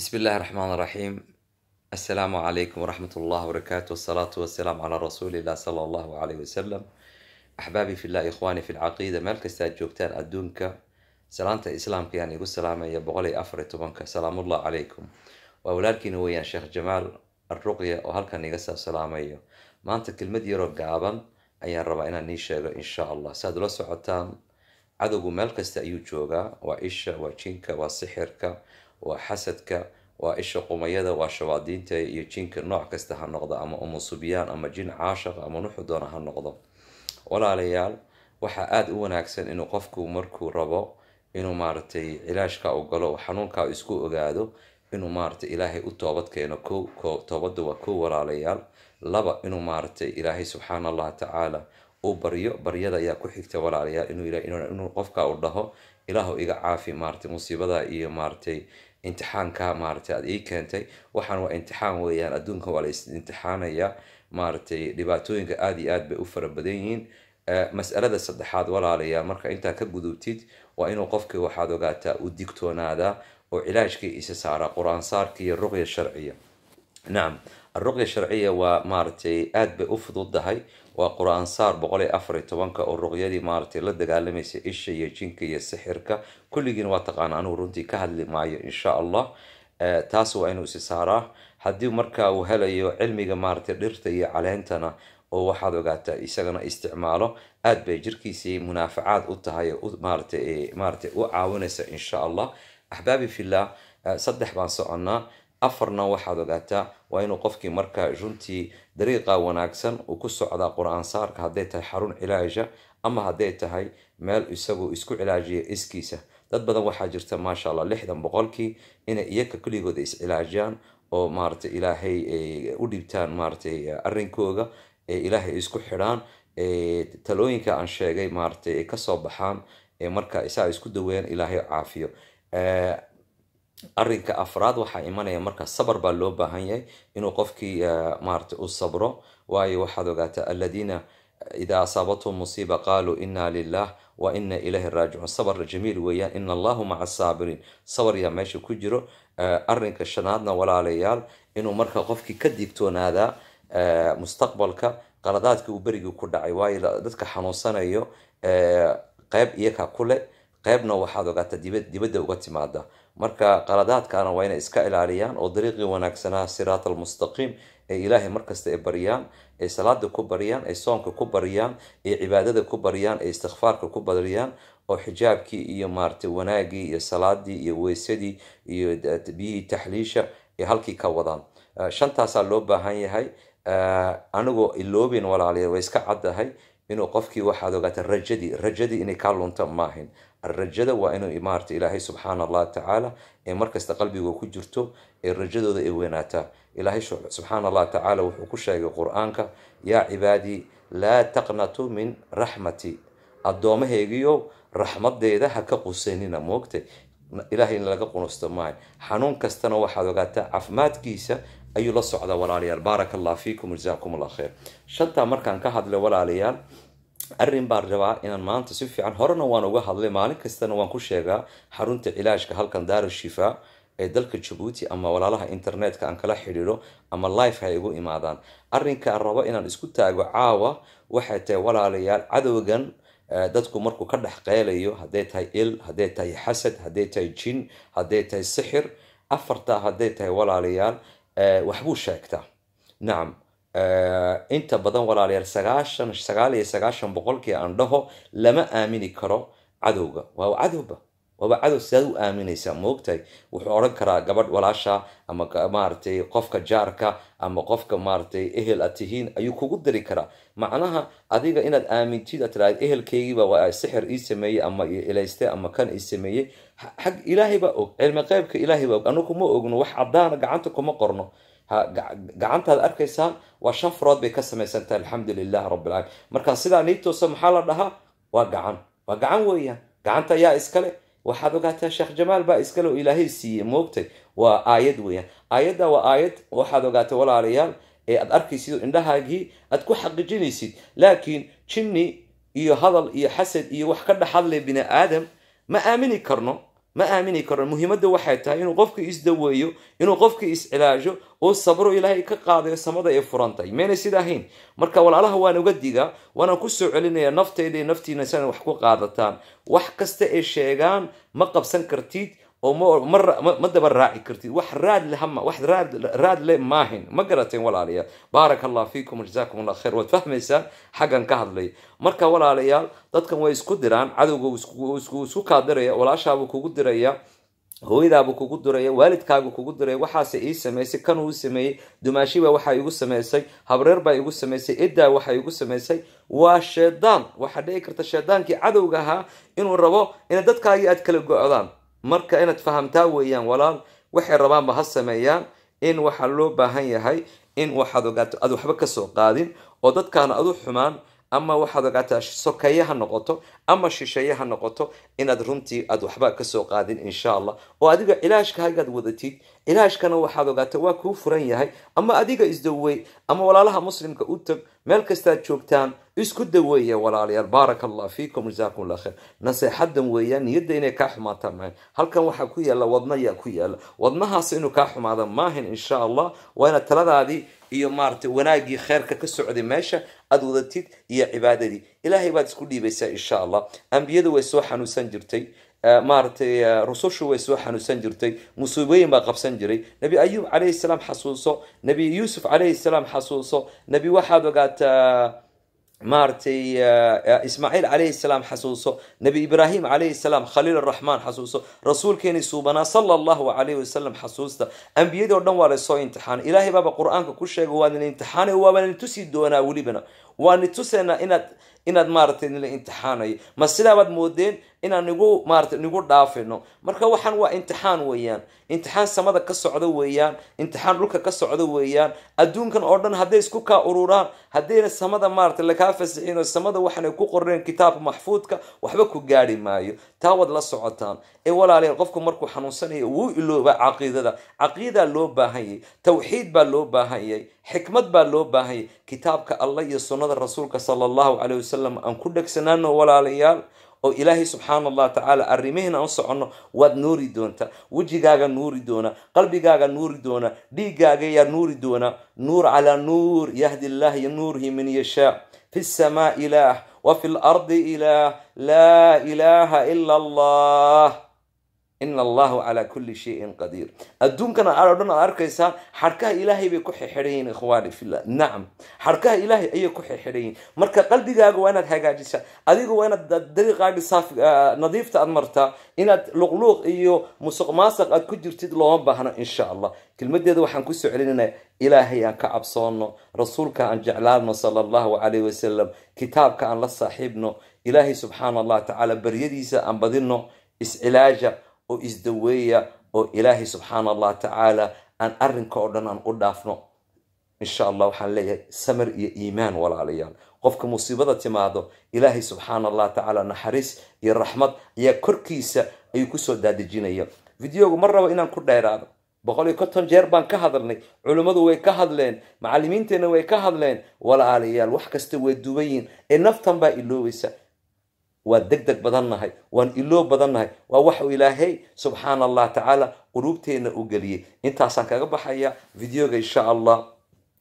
بسم الله الرحمن الرحيم السلام عليكم ورحمة الله وبركاته والصلاة والسلام على رسول الله صلى الله عليه وسلم أحبابي في الله إخواني في العقيدة meel kastaad joogtaan adduunka salaanta islaamka ayaan igu salaamaya boqol iyo afar iyo tobanka salaamullah calaykum waa walaalkiina weeyaan sheekh jamaal arruqya oo halkan iga saab salaamayo maanta kelmad yaroo gaaban ayaan rabaa inaan nii sheego insha allah si aad ula socotaan cadowgu meel kasta ayuu joogaa waa isha waa jinka waa sixirka waa xasadka waa isha qumayada waa shabaadiinta iyo jinka nooc kasta ha noqdo ama umusubiyaan ama jin caashaq ama nuxu ha noqdo walaalayaal waxaa aada u wanaagsan inuu qofku markuu rabo inuu maaragtay cilaashka u galo xanuunka isku ogaado inuu maaragtay ilaahay u toobad keeno ko toobadda waa kow walaalayaal laba inuu maaragtay ilaahay subxaana allah tacaala uu baryo baryada ayaa ku xigta walaalayaal inuu qofka u dhaho ilaahu iga caafi maaragtay musiibadaa iyo maaratay imtixaanka maaragtay aada ii keentay waxaan waa imtixaan weeyaan adduunka waa la is imtixaanaya maaragtay dhibaatooyinka aada iyo aad bay u fara badan yihiin eh, masalada saddexaad walaalayaa marka intaa ka gudubtid waa inuu qofkii waxaad ogaataa u digtoonaadaa oo cilaajkii isa saaraa qur-aan saarkiiyo ruqya sharciya nacam aruqya الرقية الشرعية ومارتي آد بأفضل دهي وقرآن صار بقولي أفري طبانك الرقية دي مارتي isha iyo jinka iyo sixirka كل waa واتقان عنو runtii ka hadli maayo insha allah eh, taas waa inuu isi saaraa haddii marka uu helayo cilmiga maaragtay dhirta iyo caleentana oo waxaad ogaataa isagana isticmaalo aad bay jirkiisii munaafacaad u tahay oo eh, maaragtay u caawinaysa insha allah axbaabi fillah eh, saddex baan soconnaa afarna waxaad ogaataa waa inuu qofkii markaa runtii dariiqa wanaagsan uu ku socdaa qur-aan saarka hadday tahay xarun cilaaja ama hadday tahay meel isagu isku cilaajiya iskiisa dad badan waxaa jirta maasha allah lixdan boqolkii inay iyaga kuligooda iscilaajiyaan oo maaragtay ilaahay eh, u dhibtaan maaragtay eh, arinkooga ee ilaahay isku xidhaan eh, talooyinka aan sheegay maaragtay ay kasoo baxaan marka isaa isku daween ilaahay caafiyo arinka afraad waxaa imanaya marka sabr baa loo baahan yahay inuu qofkii eh, maarata u sabro waayo waxaad ogaataa aladiina idaa asaabathum musiiba qaaluu inaa lilah wa ina ilayhi raajicuun sabarna jamiil weeyaan in allahu maca asaabiriin sabar yaa meesha ku jiro eh, arinka shanaadna walaalayaal inuu marka qofkii ka digtoonaadaa eh, mustaqbalka qaladaadkii uu berigii ku dhacay waayo dadka xanuunsanayo qeyb iyakaa ku leh qeybna waxaad ogaataa dibadda uga timaada marka qaladaadkana waa inay iska ilaaliyaan oo dariiqii wanaagsanaa siraat almustaqiim ay ilaahay markasta ay baryaan ay salaada ku baryaan ay soonka ku baryaan ay cibaadada ku baryaan ay istikfaarka ku baryaan oo xijaabkii iyo maaragtay wanaagii iyo salaadii iyo weysadii iyo biyihii taxliisha ay halkii ka wadaan shantaasaa loo baahan yahay anigoo iloobin walaalayaal way iska caddahay inuu qofkii waxaad ogaata rajadii rajadii inay kaa lunta maahin rajada waa inuu maarata ilaahay subxaana allah tacaala ee markasta qalbiga ku jirto ee rajadooda ay weynaataa ilaahay subxaana allah tacaala wuxuu ku sheegay qur-aanka yaa cibaadii laa taqnatu min raxmati addoomahaygiyo raxmadeeda ha ka qusanina moogta ilaahay in laga qunusto maayo xanuun kastana waxaad ogaataa caafimaadkiisa ayuu la socdaa walaalayaal baaraka allah fiikum jazaakum allah khayr shantaa markaan ka hadlay walaalayaal arrin baan rabaa inaan maanta si fiican horena waan uga hadlay maalin kastana waan ku sheegaa xarunta cilaajka halkan daarushifa ee dalka jabuuti ama walaalaha internetka aan kala xidhiidho ama life ha igu imaadaan arrinkaan rabo inaan isku taago caawa waxay tahay walaalayaal cadowgan dadku markuu ka dhex qeylayo haday tahay il haday tahay xasad haday tahay jin haday tahay sixir afarta haday tahay walaalayaal waxbuu sheegtaa nacam inta badan walaalayaal sagaashan sagaal iyo sagaashan boqolkii aan dhaho lama aamini karo cadowga waa cadowba waaba cadow sidaad u aaminaysaa maogtahay wuxuu odhan karaa gabadh walaasha ama maaragtay qofka jaarka ama qofka maaragtay ehel aad tihiin ayuu kugu diri karaa macnaha adiga inaad aamintid aad tiraahd ehelkaygiiba sixir ii sameeyey ama ilayste ama kan ii sameeyey xag ilaahay baa og cilmi qaybka ilaahay baa og annagu kuma ogno wax caddaana gacanta kuma qorno gacantaad arkaysaan waa shan furood bay ka samaysantahay alxamdu lilah rabbilcaalamiin markaa sidaa nii toosa maxaa la dhahaa waa gacan waa gacan weeyaan gacanta yaa iskale waxaad ogaataa sheekh jamaal baa iskale oo ilaahay siiyey moogtay waa aayad weeyaan aayadda waa aayad waxaad ogaatay walaalayaal ee aad arkaysid indhahaagii aad ku xaqiijinaysid laakiin jinni iyo hadal iyo xasad iyo wax ka dhex hadlay bini aadam ma aamini karno ma aamini karo muhiimadda waxay tahay inuu qofka isdaweeyo inuu qofka iscilaajo oo sabro ilaahay ka qaadayo samada ee furantay maynay sida ahayn marka walaalaha waan uga digaa waanaan kusoo celinaya naftayda iyo naftiina si wax ku qaadataan wax kasta ay sheegaan ma qabsan kartid oo mma daba raaci kartid wax raadle wax raadle maahin ma garateen walaalayaal baaraka allah fiikum jazakum allah khayr waad fahmaysaan xaggan ka hadlay marka walaalayaal dadkan way isku diraan cadowga isku kaadiraya walaashaabuu kugu diraya hooyadaabuu kugu diraya waalidkaagu kugu diraya waxaase ii samaysay kanuu i sameeyey dumaashiba waxaa igu samaysay habreer baa igu samaysay iddaa waxaa igu samaysay waa sheedaan waxaa dhici karta sheedaankii cadowga ahaa inuu rabo ina dadkaagii aad kala go-daan marka inaad fahamtaa weeyaan walaal waxay rabaanba ha sameeyaan in waxaa loo baahan yahay in waxaad ogaato aad waxba soo qaadin oo dadkaana adu xumaan ama waxaad ogaataa sokaye ha noqoto ama shishaye ha noqoto inaad runtii aad waxba kasoo qaadin insha allah oo adiga cilaashkaagaad wadatid cilaashkana waxaad ogaataa waa kuu furan yahay ama adiga isdawey ama walaalaha muslimka u tag meel kastaad joogtaan isku daweeya walaalayaal baaraka allah fiikum jasaakum allah khayr naseexadan weeyaan niyadda inay kaa xumaataan maahan halkan waxaa ku yaalla wadna yaa ku yaalla wadnahaas inuu kaa xumaada maahan insha allah waana taladaadii iyo maaragtay wanaaggii kheyrka ka socday meesha aad wadatid iyo cibaadadii ilaahay baad isku dhiibaysaa insha allah ambiyada way soo xanuunsan jirtay eh, maaragtay eh, rusushu way soo xanuunsan jirtay musiibooyin baa qabsan jiray nebi ayuub calayhi salaam xasuuso nebi yuusuf calayhi salaam xasuuso nebi waxaad ogaataa maaragtay e, e, ismaaciil calayhi salaam xasuuso nebi ibraahim calayhi salaam khaliil araxmaan xasuuso rasuulkeenii suubanaa sala allahu calayhi wasalam xasuusta ambiyadii o dhan waa lasoo imtixaanay ilaahay baaba qur-aanka ku sheega waanina imtixaanay waabanina tusi doonaa welibana waani tusaynaa inaad inaad maaragtay nila imtixaanayo ma sidaabaad moodeen inaan nigu maarata nigu dhaafino marka waxaan waa imtixaan weeyaan imtixaan samada ka socda weeyaan imtixaan dhulka ka socda weeyaan adduunkan oo dhan hadday isku kaa ururaan haddayna samada maarata lakaa fasixin samada waxaanay ku qoreen kitaab maxfuudka waxba ku gaadi maayo taa waad la socotaan ee walaalayaal qofku markuu xanuunsanayo wuu iloobaa caqiidada caqiidaa loo baahanyay tawxiid baa loo baahanyay xikmad baa loo baahanyay kitaabka alla iyo sunnada rasuulka sala allahu caleyh wasalam aan ku dhegsanaano walaalayaal oo ilaahay subxaana allah tacaala arrimahiina aan soconno waad nuuri doontaa wejigaaga nuuri doona qalbigaaga nuuri doona dhiiggaaga nuuri doona nuur calaa nuur yahdi illaahi nuurihi man yashaa fi lsamaa ilaah wa fi lardi ilaah laa ilaaha ila allah ina allahu calaa kulli shayin qadiir adduunkana aad o dhan aad arkaysaa xarkaha ilaahay bay ku xirxihan yihiin ikhwaani fillah nacam xadhkaha ilaahay ayay ku xirxihan yihiin marka qalbigaaga waa inaad hagaajisaa adiga waa inaad dariiqaaga saaf ah, nadiifta aad martaa inaad luqluuq iyo musuq maasaq aad ku jirtid looma baahno insha allah kelmadeeda waxaan ku soo celinanaa ilaahay aan ka cabsoonno rasuulka aan jeclaadno sala allahu calayh wasalam kitaabka aan la saaxiibno ilaahay subxaana allah tacaala baryadiisa aan badinno iscilaaja oo isdaweeya oo ilaahay subxaana allah tacaala aan arinka oo dhan aan u dhaafno insha allah waxaan leeyahay samar iyo iimaan walaalayaal qofka musiibada timaado ilaahay subxaana allah tacaala naxariis iyo raxmad ayaa korkiisa ayuu kusoo daadejinaya videogu ma rabo inaan ku dheeraado boqol iyo konton jeer baan ka hadalnay culimmadu way ka hadleen macallimiinteenna way ka hadleen walaalayaal wax kasta way duwayiin ee naftan baa iloobaysa waa degdeg badannahay waan iloo badannahay waa waxuu ilaahay subxaan allah tacaala quluubteenna u geliyey intaasaan kaga baxaya videoga insha allah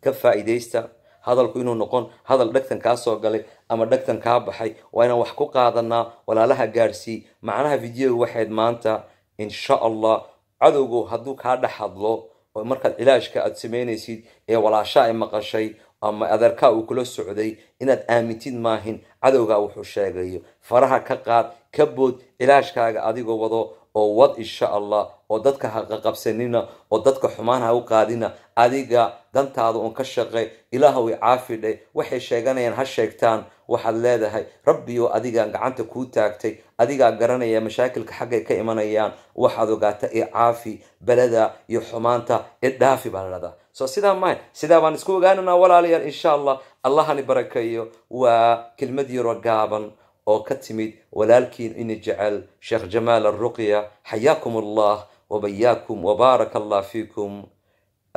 ka faa'iidaysta hadalku inuu noqon hadal dhegtan kaa soo galay ama dhegtan kaa baxay waa inaan wax ku qaadanaa walaalaha gaadhsii macnaha videoga waxayd maanta insha allah cadowgu hadduu kaa dhex hadlo oo markaad cilaashka aada samaynaysid ee walaasha ay maqashay ama adeerkaa uu kula socday inaad aamintid maahin cadowgaa wuxuu sheegayo faraha ka qaad ka bood cilaashkaaga adigoo wado oo wad insha allah oo dadka haqaqabsanina oo dadka xumaan ha u qaadina adiga dantaada uun ka shaqay ilaahow caafi dhe waxay sheeganayaan ha sheegtaan waxaad leedahay rabbi oo adigan gacanta kuu taagtay adigaa garanaya mashaakilka xaggay ka imanayaan waxaad ogaata ee caafi balada iyo xumaanta ee dhaafi baa ladhahdaa so sidaa mayn sidaa baan isku ogaananaa walaalayaal insha allah allahani barakeeyo waa kelmad yaro gaaban oo ka timid walaalkiin ini jecel sheekh jamaal arruqya xayaakum allah wabayaakum wbaaraka allah fiikum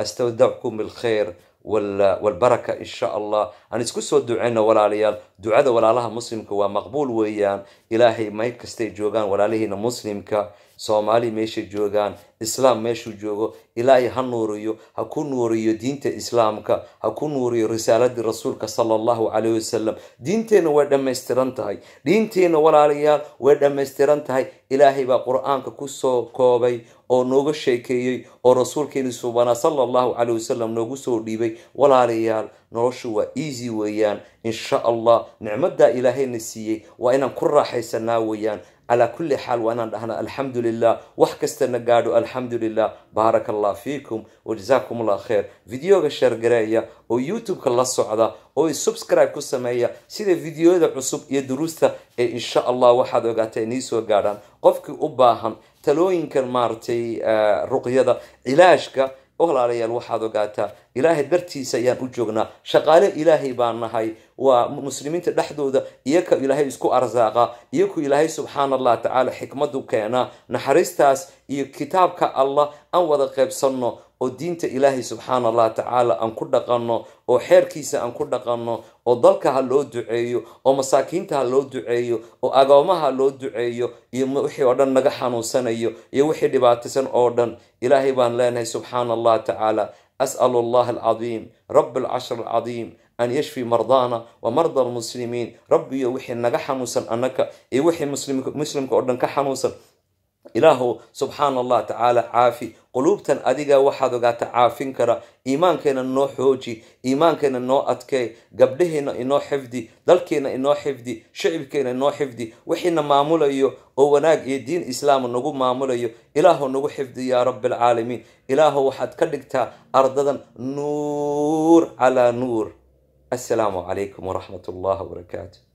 astawdackum bilkhayr walbaraka insha allah aan isku soo duceyno walaalayaal ducada walaalaha muslimka waa maqbuul weeyaan ilaahay meel kastay joogaan walaalihiina muslimka soomaali meeshay joogaan islaam meeshuu joogo ilaahay ha nuuriyo ha ku nuuriyo diinta islaamka ha ku nuuriyo risaaladii rasuulka sala allahu caleyh wasalam diinteenna way dhammaystiran tahay diinteenna walaalayaal way dhammaystiran tahay ilaahay baa qur-aanka ku soo koobay oo nooga sheekeeyey oo rasuulkeeni suubanaa sala allahu caleyh wasalam noogu soo dhiibay walaalayaal noloshu waa easy weeyaan insha allah nicmaddaa ilaahayna siiyey waa inaan ku raaxaysanaa weeyaan calaa kulli xaal waa inaan dhahna alxamdu lilah wax kastana gaadho alxamdu lilah baaraka allah fiikum wajazaakum allah khayr videoga sheergareeya oo youtube-ka la socda oo subscribe ku sameeya sida videoyada cusub iyo duruusta ee insha allah waxaad ogaataa inii soo gaadhaan qofkii u baahan talooyinkan maaragtay eh, ruqyada cilaashka o waxaad ogaataa ilaahay dartiisa ayaan u joognaa shaqaale ilaahay baan nahay waa muslimiinta dhexdooda iyaga ilaahay isku arsaaqa iyaku ilaahay subxaana allah tacaala xikmadu keenaa naxariistaas iyo kitaabka allah aan wada qaybsanno oo diinta ilaahay subxaana allah tacaala aan ku dhaqanno oo xeerkiisa aan ku dhaqanno oo dalka ha loo duceeyo oo masaakiinta ha loo duceeyo oo agoomaha loo duceeyo iyo wixii oo dhan naga xanuunsanayo iyo wixii dhibaataysan oo dhan ilaahay baan leenahay subxaana allah tacaala as'al allah alcadiim rabi alcashr alcadiim an yashfi mardaana wa marda almuslimiin rabbiyo wixii naga xanuunsan annaka iyo wixii muslimka oo dhan ka xanuunsan ilaahow subxaana allah tacaala caafi quluubtan adiga waxaad ogaataa caafin kara iimaankeena noo xooji iimaankeena inoo adkee gabdhaheena inoo xifdi dalkiina inoo xifdi shicibkeena inoo xifdi wixiina maamulayo oo wanaag iyo diin islaama nagu maamulayo ilaahow nagu xifdi yaa rabbi alcaalamiin ilaahow waxaad ka dhigtaa ardadan nuur calaa nuur assalaamu calaykum waraxmat allah wabarakaatu